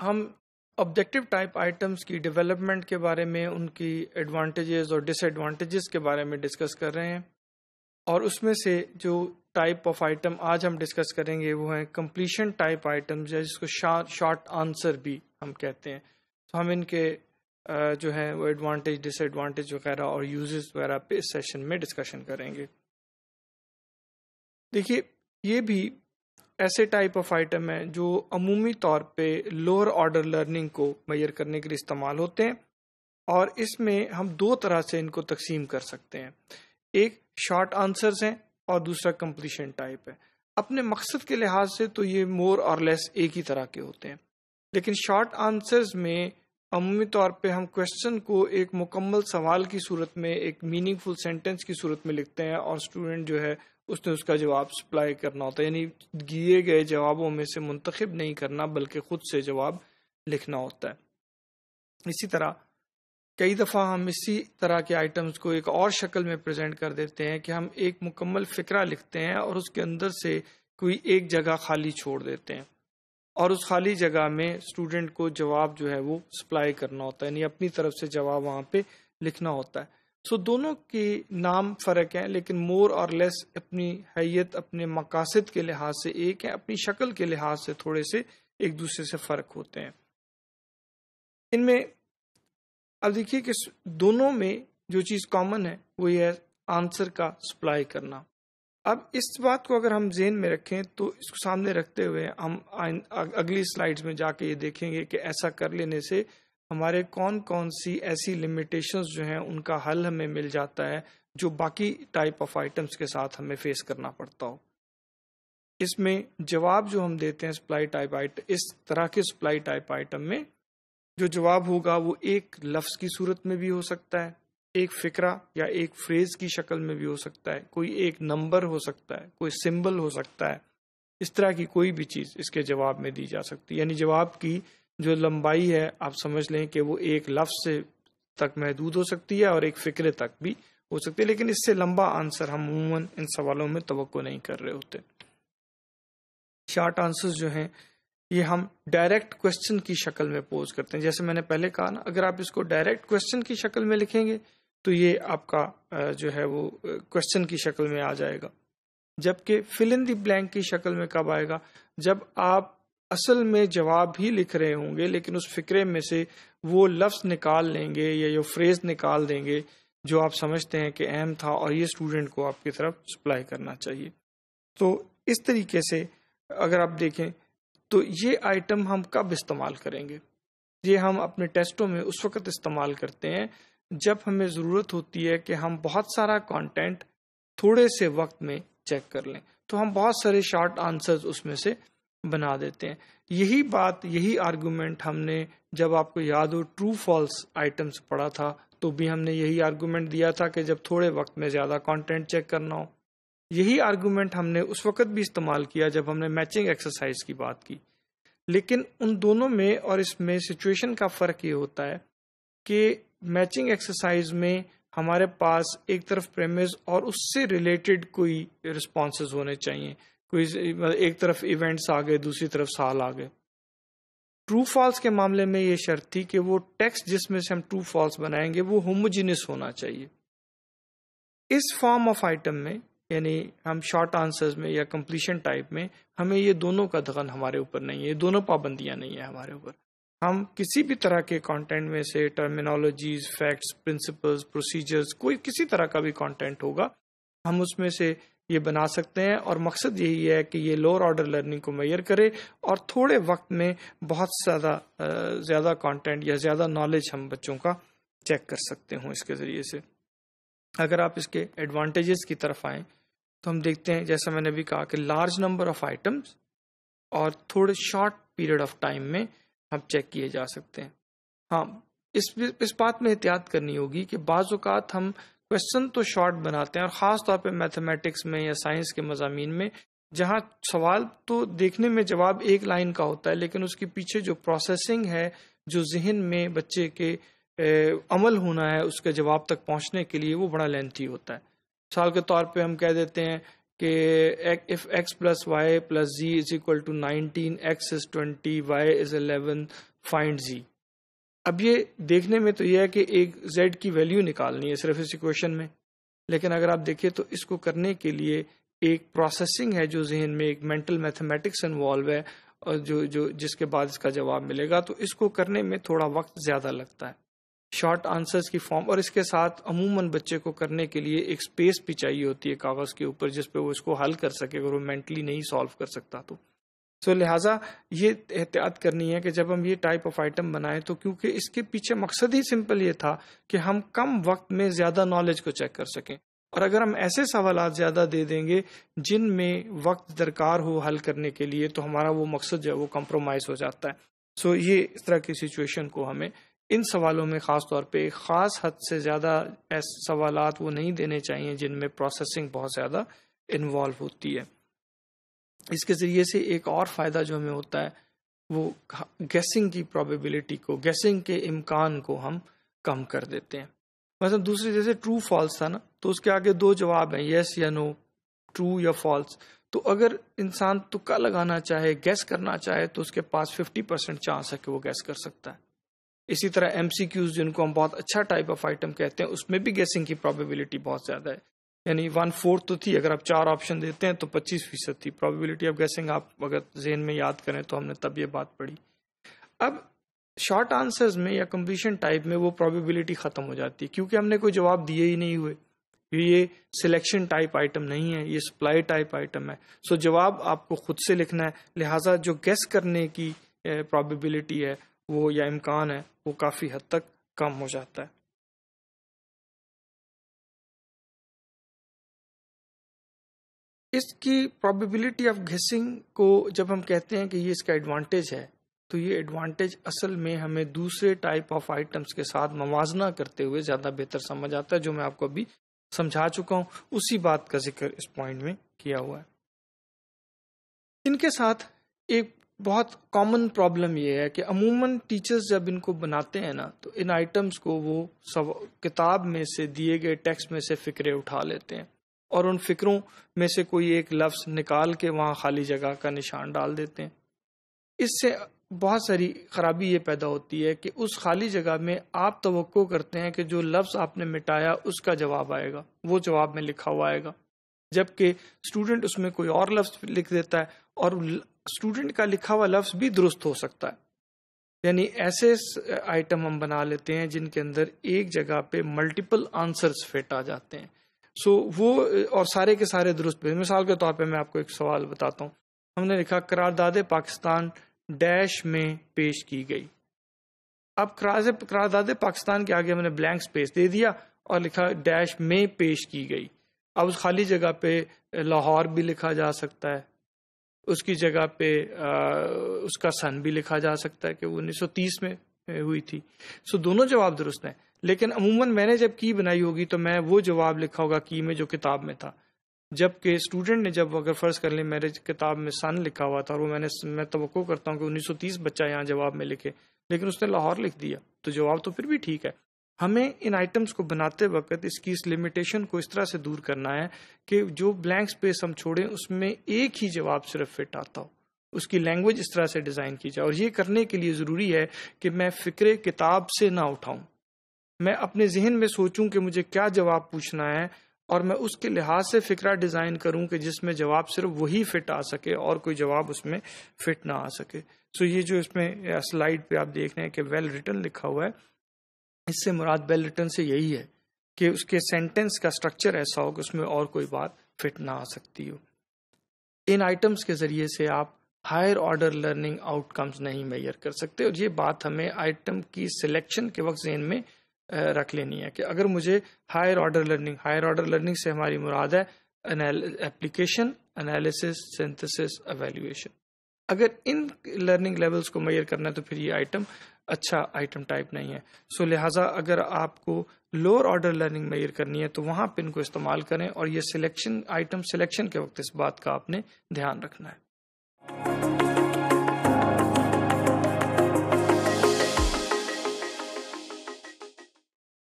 हम objective type items की development के बारे में उनकी एडवांटेजेस और डिसएडवांटेजेस के बारे में डिस्कस कर रहे हैं और उसमें से जो टाइप ऑफ आइटम आज हम डिस्कस करेंगे वो है कंप्लीशन टाइप आइटम्स या जिसको शॉर्ट आंसर भी हम कहते हैं तो हम इनके जो है वो एडवांटेज डिसएडवांटेज वगैरह और यूजेस वगैरह पे इस सेशन में डिस्कशन करेंगे देखिए ये भी ऐसे टाइप ऑफ आइटम है जो अमूमी तौर पे लोअर ऑर्डर लर्निंग को मैयर करने के लिए इस्तेमाल होते हैं और इसमें हम दो तरह से इनको तकसीम कर सकते हैं एक शॉर्ट आंसर्स हैं और दूसरा कंप्लीशन टाइप है अपने मकसद के लिहाज से तो ये मोर और लेस एक ही तरह के होते हैं लेकिन शॉर्ट आंसर्स में अमूमी तौर पे हम क्वेश्चन को एक मुकम्मल सवाल की सूरत में एक मीनिंगफुल सेंटेंस की सूरत में लिखते हैं और स्टूडेंट जो है उसने उसका जवाब सप्लाई करना होता है यानी दिए गए जवाबों में से मुंतखब नहीं करना बल्कि खुद से जवाब लिखना होता है इसी तरह कई दफ़ा हम इसी तरह के आइटम्स को एक और शक्ल में प्रेजेंट कर देते हैं कि हम एक मुकम्मल फ़िक्रा लिखते हैं और उसके अंदर से कोई एक जगह खाली छोड़ देते हैं और उस खाली जगह में स्टूडेंट को जवाब जो है वो सप्लाई करना होता है यानी अपनी तरफ से जवाब वहाँ पे लिखना होता है सो दोनों के नाम फ़र्क हैं लेकिन मोर और लेस अपनी हैत अपने मकासद के लिहाज से एक है अपनी शक्ल के लिहाज से थोड़े से एक दूसरे से फ़र्क होते हैं इनमें अब देखिए कि दोनों में जो चीज़ कॉमन है वो ये है आंसर का सप्लाई करना अब इस बात को अगर हम जेन में रखें तो इसको सामने रखते हुए हम अगली स्लाइड्स में जाके ये देखेंगे कि ऐसा कर लेने से हमारे कौन कौन सी ऐसी लिमिटेशंस जो हैं उनका हल हमें मिल जाता है जो बाकी टाइप ऑफ आइटम्स के साथ हमें फेस करना पड़ता हो इसमें जवाब जो हम देते हैं सप्लाई टाइप आइट इस तरह के सप्लाई टाइप आइटम में जो जवाब होगा वो एक लफ्ज की सूरत में भी हो सकता है एक फिक्रा या एक फ्रेज की शक्ल में भी हो सकता है कोई एक नंबर हो सकता है कोई सिंबल हो सकता है इस तरह की कोई भी चीज इसके जवाब में दी जा सकती है यानी जवाब की जो लंबाई है आप समझ लें कि वो एक लफ्ज से तक महदूद हो सकती है और एक फिक्रे तक भी हो सकती है लेकिन इससे लंबा आंसर हम उमूमन इन सवालों में तो नहीं कर रहे होते शॉर्ट आंसर्स जो हैं ये हम डायरेक्ट क्वेश्चन की शक्ल में पोज करते हैं जैसे मैंने पहले कहा ना अगर आप इसको डायरेक्ट क्वेश्चन की शक्ल में लिखेंगे तो ये आपका जो है वो क्वेश्चन की शक्ल में आ जाएगा जबकि फिल इन द ब्लैंक की शक्ल में कब आएगा जब आप असल में जवाब ही लिख रहे होंगे लेकिन उस फिक्रे में से वो लफ्ज निकाल लेंगे या ये फ्रेज निकाल देंगे जो आप समझते हैं कि अहम था और ये स्टूडेंट को आपकी तरफ सप्लाई करना चाहिए तो इस तरीके से अगर आप देखें तो ये आइटम हम कब इस्तेमाल करेंगे ये हम अपने टेस्टों में उस वक्त इस्तेमाल करते हैं जब हमें ज़रूरत होती है कि हम बहुत सारा कंटेंट थोड़े से वक्त में चेक कर लें तो हम बहुत सारे शॉर्ट आंसर्स उसमें से बना देते हैं यही बात यही आर्गुमेंट हमने जब आपको याद हो ट्रू फॉल्स आइटम्स पढ़ा था तो भी हमने यही आर्गुमेंट दिया था कि जब थोड़े वक्त में ज़्यादा कंटेंट चेक करना हो यही आर्गुमेंट हमने उस वक्त भी इस्तेमाल किया जब हमने मैचिंग एक्सरसाइज की बात की लेकिन उन दोनों में और इसमें सिचुएशन का फ़र्क ये होता है कि मैचिंग एक्सरसाइज में हमारे पास एक तरफ प्रेमिस और उससे रिलेटेड कोई रिस्पॉन्स होने चाहिए तो मतलब एक तरफ इवेंट्स आ गए दूसरी तरफ साल आ गए ट्रू फॉल्स के मामले में ये शर्त थी कि वो टेक्स्ट जिसमें से हम ट्रू फॉल्स बनाएंगे वो होमोजिनियस होना चाहिए इस फॉर्म ऑफ आइटम में यानी हम शॉर्ट आंसर्स में या कंप्लीशन टाइप में हमें ये दोनों का दखन हमारे ऊपर नहीं है ये दोनों पाबंदियां नहीं है हमारे ऊपर हम किसी भी तरह के कंटेंट में से टर्मिनोलॉजीज फैक्ट्स प्रिंसिपल्स प्रोसीजर्स कोई किसी तरह का भी कंटेंट होगा हम उसमें से ये बना सकते हैं और मकसद यही है कि ये लोअर ऑर्डर लर्निंग को मैयर करे और थोड़े वक्त में बहुत ज़्यादा ज़्यादा कंटेंट या ज़्यादा नॉलेज हम बच्चों का चेक कर सकते हों इसके ज़रिए से अगर आप इसके एडवांटेजेस की तरफ आए तो हम देखते हैं जैसा मैंने भी कहा कि लार्ज नंबर ऑफ आइटम्स और थोड़े शॉर्ट पीरियड ऑफ टाइम में हम चेक किए जा सकते हैं हाँ इस इस बात में एहतियात करनी होगी कि बाज़ात हम क्वेश्चन तो शॉर्ट बनाते हैं और ख़ास तौर पे मैथमेटिक्स में या साइंस के मजामी में जहाँ सवाल तो देखने में जवाब एक लाइन का होता है लेकिन उसके पीछे जो प्रोसेसिंग है जो जहन में बच्चे के ए, अमल होना है उसके जवाब तक पहुँचने के लिए वो बड़ा लेंथी होता है मिसाल के तौर पर हम कह देते हैं कि if X plus Y plus Z is equal to nineteen X is twenty Y is eleven find Z अब ये देखने में तो यह है कि एक जेड की वैल्यू निकालनी है सिर्फ इस इक्वेशन में लेकिन अगर आप देखें तो इसको करने के लिए एक प्रोसेसिंग है जो जहन में एक मेंटल मैथमेटिक्स इन्वॉल्व है और जो जो जिसके बाद इसका जवाब मिलेगा तो इसको करने में थोड़ा वक्त ज़्यादा लगता है शॉर्ट आंसर्स की फॉर्म और इसके साथ अमूमन बच्चे को करने के लिए एक स्पेस भी चाहिए होती है कागज़ के ऊपर जिसपे वो इसको हल कर सके अगर वो मेंटली नहीं सॉल्व कर सकता तो सो so, लिहाजा ये एहतियात करनी है कि जब हम ये टाइप ऑफ आइटम बनाएं तो क्योंकि इसके पीछे मकसद ही सिंपल ये था कि हम कम वक्त में ज़्यादा नॉलेज को चेक कर सकें और अगर हम ऐसे सवाल ज़्यादा दे देंगे जिनमें वक्त दरकार हो हल करने के लिए तो हमारा वो मकसद जो है वो कम्प्रोमाइज़ हो जाता है सो so, ये इस तरह की सिचुएशन को हमें इन सवालों में ख़ास तौर पे ख़ास हद से ज़्यादा ऐसे सवाल वो नहीं देने चाहिए जिनमें प्रोसेसिंग बहुत ज़्यादा इन्वॉल्व होती है इसके ज़रिए से एक और फ़ायदा जो हमें होता है वो गैसिंग की प्रोबेबिलिटी को गैसिंग के इम्कान को हम कम कर देते हैं मतलब दूसरी जैसे ट्रू फॉल्स था ना तो उसके आगे दो जवाब हैं येस या नो ट्रू या फॉल्स तो अगर इंसान तुक्का लगाना चाहे गैस करना चाहे तो उसके पास 50 परसेंट चांस है कि वो गैस कर सकता है इसी तरह एम जिनको हम बहुत अच्छा टाइप ऑफ आइटम कहते हैं उसमें भी गैसिंग की प्रोबेबिलिटी बहुत ज़्यादा है यानी वन फोर्थ तो थी अगर आप चार ऑप्शन देते हैं तो पच्चीस फीसद थी प्रॉबिलिटी ऑफ गैसिंग आप अगर जेन में याद करें तो हमने तब ये बात पढ़ी अब शॉर्ट आंसर्स में या कम्पिशन टाइप में वो प्रॉबिलिटी खत्म हो जाती है क्योंकि हमने कोई जवाब दिए ही नहीं हुए ये सिलेक्शन टाइप आइटम नहीं है ये सप्लाई टाइप आइटम है सो जवाब आपको खुद से लिखना है लिहाजा जो गैस करने की प्रॉबिलिटी है वो या इम्कान है वो काफ़ी हद तक कम हो जाता है इसकी प्रोबेबिलिटी ऑफ घिसिंग को जब हम कहते हैं कि ये इसका एडवांटेज है तो ये एडवांटेज असल में हमें दूसरे टाइप ऑफ आइटम्स के साथ मवाजना करते हुए ज़्यादा बेहतर समझ आता है जो मैं आपको अभी समझा चुका हूं उसी बात का जिक्र इस पॉइंट में किया हुआ है इनके साथ एक बहुत कॉमन प्रॉब्लम ये है कि अमूमन टीचर्स जब इनको बनाते हैं ना तो इन आइटम्स को वो सब किताब में से दिए गए टेक्स्ट में से फिक्रे उठा लेते हैं और उन फिक्रों में से कोई एक लफ्ज निकाल के वहां खाली जगह का निशान डाल देते हैं इससे बहुत सारी खराबी ये पैदा होती है कि उस खाली जगह में आप तो करते हैं कि जो लफ्ज़ आपने मिटाया उसका जवाब आएगा वो जवाब में लिखा हुआ आएगा जबकि स्टूडेंट उसमें कोई और लफ्ज़ लिख देता है और स्टूडेंट का लिखा हुआ लफ्ज़ भी दुरुस्त हो सकता है यानी ऐसे आइटम हम बना लेते हैं जिनके अंदर एक जगह पे मल्टीपल आंसर्स फिट आ जाते हैं सो वो और सारे के सारे दुरुस्त पे मिसाल के तौर पे मैं आपको एक सवाल बताता हूँ हमने लिखा करारदाद पाकिस्तान डैश में पेश की गई अब करारदाद पाकिस्तान के आगे हमने ब्लैंक स्पेस दे दिया और लिखा डैश में पेश की गई अब उस खाली जगह पे लाहौर भी लिखा जा सकता है उसकी जगह पे आ, उसका सन भी लिखा जा सकता है कि वो 1930 में हुई थी सो दोनों जवाब दुरुस्त हैं लेकिन अमूमन मैंने जब की बनाई होगी तो मैं वो जवाब लिखा होगा की में जो किताब में था जबकि स्टूडेंट ने जब अगर फर्ज कर लें मेरे किताब में सन लिखा हुआ था और वो मैंने मैं तो करता हूँ कि 1930 बच्चा यहाँ जवाब में लिखे लेकिन उसने लाहौर लिख दिया तो जवाब तो फिर भी ठीक है हमें इन आइटम्स को बनाते वक्त इसकी इस लिमिटेशन को इस तरह से दूर करना है कि जो ब्लैंक स्पेस हम छोड़ें उसमें एक ही जवाब सिर्फ फिट आता हो उसकी लैंग्वेज इस तरह से डिज़ाइन की जाए और ये करने के लिए ज़रूरी है कि मैं फ़िक्र किताब से ना उठाऊं मैं अपने जहन में सोचूं कि मुझे क्या जवाब पूछना है और मैं उसके लिहाज से फिक्रा डिजाइन करूं कि जिसमें जवाब सिर्फ वही फिट आ सके और कोई जवाब उसमें फिट ना आ सके सो ये जो इसमें स्लाइड पे आप देख रहे हैं कि वेल रिटर्न लिखा हुआ है इससे मुराद वेल रिटर्न से यही है कि उसके सेंटेंस का स्ट्रक्चर ऐसा हो कि उसमें और कोई बात फिट ना आ सकती हो इन आइटम्स के जरिए से आप हायर ऑर्डर लर्निंग आउटकम्स नहीं मैयर कर सकते और ये बात हमें आइटम की सिलेक्शन के वक्त जेन में रख लेनी है कि अगर मुझे higher order learning higher order learning से हमारी मुराद है एप्लीकेशन एनालिसिस सिंथेसिस एवेल्यूएशन अगर इन लर्निंग लेवल्स को मैयर करना है तो फिर ये आइटम अच्छा आइटम टाइप नहीं है सो so, लिहाजा अगर आपको लोअर ऑर्डर लर्निंग मैयर करनी है तो वहां पर इनको इस्तेमाल करें और ये सिलेक्शन आइटम सिलेक्शन के वक्त इस बात का आपने ध्यान रखना है